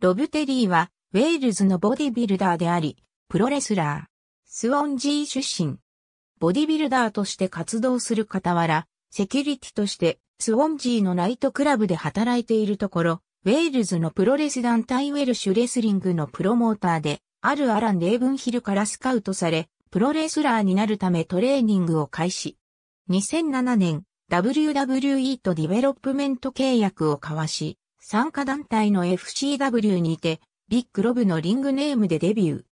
ロブテリーは、ウェールズのボディビルダーであり、プロレスラー、スウォンジー出身。ボディビルダーとして活動する傍ら、セキュリティとしてスウォンジーのナイトクラブで働いているところ、ウェールズのプロレス団体ウェルシュレスリングのプロモーターで、あるアラン・レーブンヒルからスカウトされ、プロレスラーになるためトレーニングを開始。2007年、WWE とディベロップメント契約を交わし、参加団体の FCW にて、ビッグロブのリングネームでデビュー。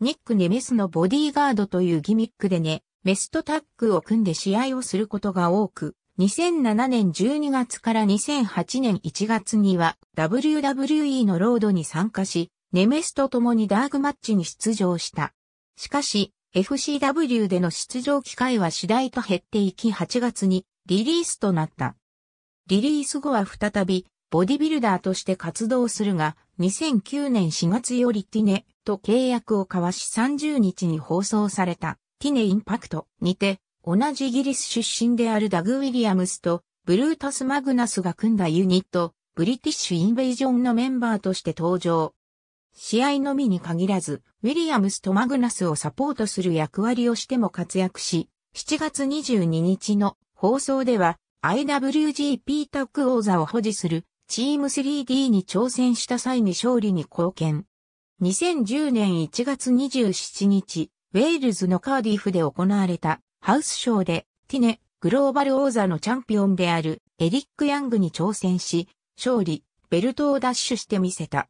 ニック・ネメスのボディーガードというギミックでね、メスとタッグを組んで試合をすることが多く、2007年12月から2008年1月には WWE のロードに参加し、ネメスと共にダークマッチに出場した。しかし、FCW での出場機会は次第と減っていき8月にリリースとなった。リリース後は再びボディビルダーとして活動するが、2009年4月よりティネと契約を交わし30日に放送されたティネインパクトにて、同じイギリス出身であるダグ・ウィリアムスとブルータス・マグナスが組んだユニット、ブリティッシュ・インベージョンのメンバーとして登場。試合のみに限らず、ウィリアムスとマグナスをサポートする役割をしても活躍し、7月22日の放送では IWGP タック王座を保持するチーム 3D に挑戦した際に勝利に貢献。2010年1月27日、ウェールズのカーディフで行われたハウスショーでティネグローバル王座のチャンピオンであるエリック・ヤングに挑戦し、勝利、ベルトを奪取してみせた。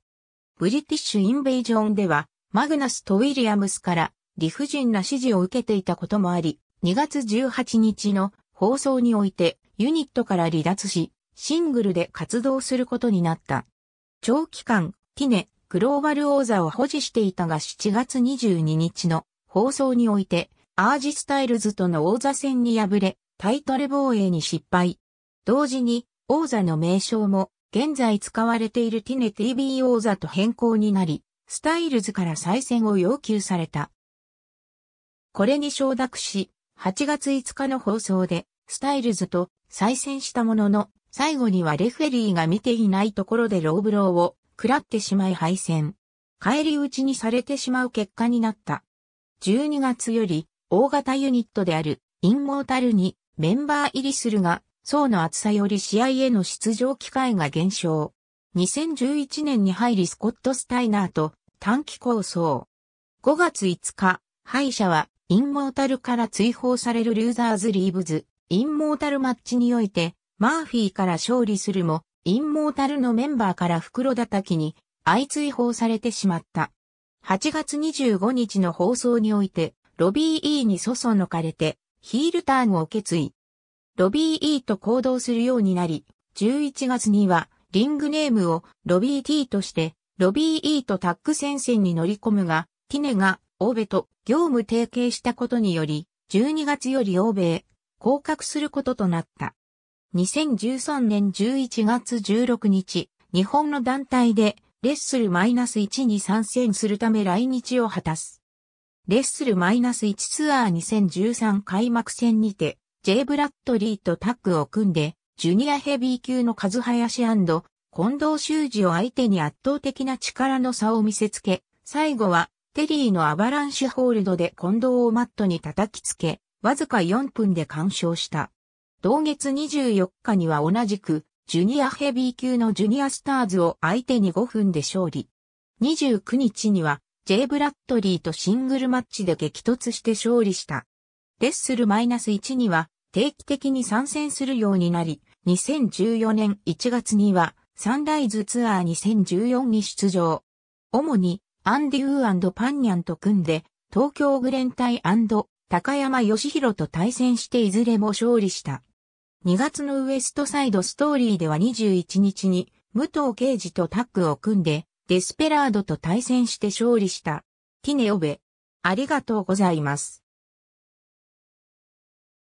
ブリティッシュ・インベイジョンでは、マグナスとウィリアムスから理不尽な指示を受けていたこともあり、2月18日の放送においてユニットから離脱し、シングルで活動することになった。長期間、ティネ、グローバル王座を保持していたが7月22日の放送において、アージスタイルズとの王座戦に敗れ、タイトル防衛に失敗。同時に、王座の名称も、現在使われているティネ TV 王座と変更になり、スタイルズから再戦を要求された。これに承諾し、8月5日の放送で、スタイルズと再戦したものの、最後にはレフェリーが見ていないところでローブローを食らってしまい敗戦。帰り討ちにされてしまう結果になった。12月より大型ユニットであるインモータルにメンバー入りするが、層の厚さより試合への出場機会が減少。2011年に入りスコット・スタイナーと短期構想。5月5日、敗者はインモータルから追放されるルーザーズ・リーブズ、インモータルマッチにおいてマーフィーから勝利するも、インモータルのメンバーから袋叩きに、相追放されてしまった。8月25日の放送において、ロビー E にそそのかれて、ヒールターンを決意。ロビー E と行動するようになり、11月には、リングネームをロビー T として、ロビー E とタッグ戦線に乗り込むが、ティネが、欧米と業務提携したことにより、12月より欧米、降格することとなった。2013年11月16日、日本の団体でレッスルマイナス -1 に参戦するため来日を果たす。レッスルマイナス -1 ツアー2013開幕戦にて、J. ブラッドリーとタッグを組んで、ジュニアヘビー級の数林近藤修二を相手に圧倒的な力の差を見せつけ、最後はテリーのアバランシュホールドで近藤をマットに叩きつけ、わずか4分で干渉した。同月24日には同じく、ジュニアヘビー級のジュニアスターズを相手に5分で勝利。29日には、J. ブラッドリーとシングルマッチで激突して勝利した。レッスルマイナス1には、定期的に参戦するようになり、2014年1月には、サンライズツアー2014に出場。主に、アンディ・ウーパンニャンと組んで、東京グレンイ高山義弘と対戦していずれも勝利した。2月のウエストサイドストーリーでは21日に、武藤刑事とタッグを組んで、デスペラードと対戦して勝利した。ティネオベ。ありがとうございます。